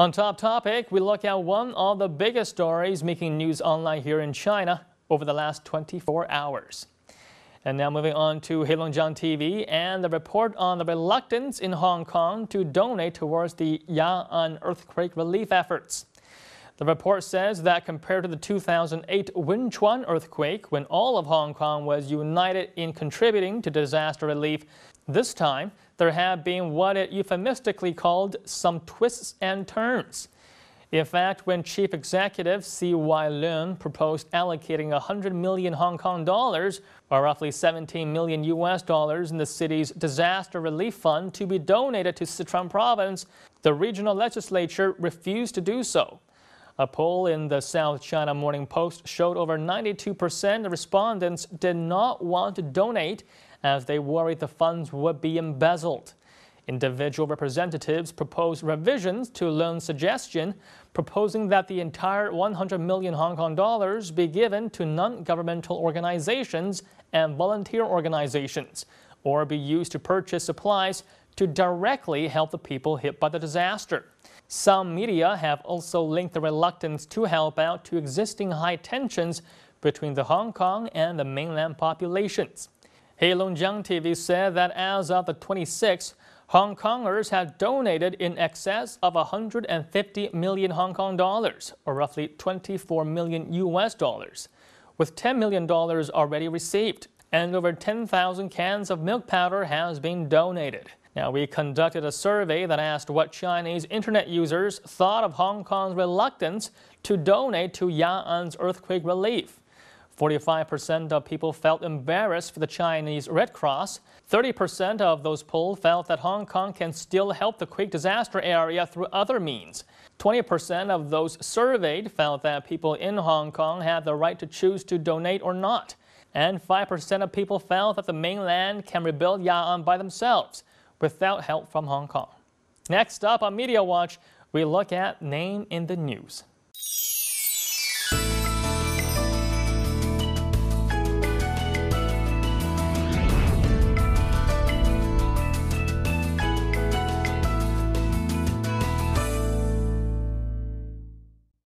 On Top Topic, we look at one of the biggest stories making news online here in China over the last 24 hours. And now moving on to Heilongjiang TV and the report on the reluctance in Hong Kong to donate towards the Ya'an earthquake relief efforts. The report says that compared to the 2008 Wenchuan earthquake, when all of Hong Kong was united in contributing to disaster relief, this time there have been what it euphemistically called some twists and turns. In fact, when Chief Executive C.Y. Leung proposed allocating 100 million Hong Kong dollars, or roughly 17 million U.S. dollars, in the city's disaster relief fund to be donated to Sichuan province, the regional legislature refused to do so. A poll in the South China Morning Post showed over 92% of respondents did not want to donate as they worried the funds would be embezzled. Individual representatives proposed revisions to loan suggestion, proposing that the entire 100 million Hong Kong dollars be given to non-governmental organizations and volunteer organizations, or be used to purchase supplies to directly help the people hit by the disaster. Some media have also linked the reluctance to help out to existing high tensions between the Hong Kong and the mainland populations. Heilongjiang TV said that as of the 26th, Hong Kongers had donated in excess of 150 million Hong Kong dollars, or roughly 24 million US dollars, with 10 million dollars already received, and over 10,000 cans of milk powder has been donated. Now, we conducted a survey that asked what Chinese internet users thought of Hong Kong's reluctance to donate to Yan'an's earthquake relief. 45% of people felt embarrassed for the Chinese Red Cross. 30% of those polled felt that Hong Kong can still help the quake disaster area through other means. 20% of those surveyed felt that people in Hong Kong have the right to choose to donate or not. And 5% of people felt that the mainland can rebuild Yan'an by themselves without help from Hong Kong. Next up on Media Watch, we look at Name in the News.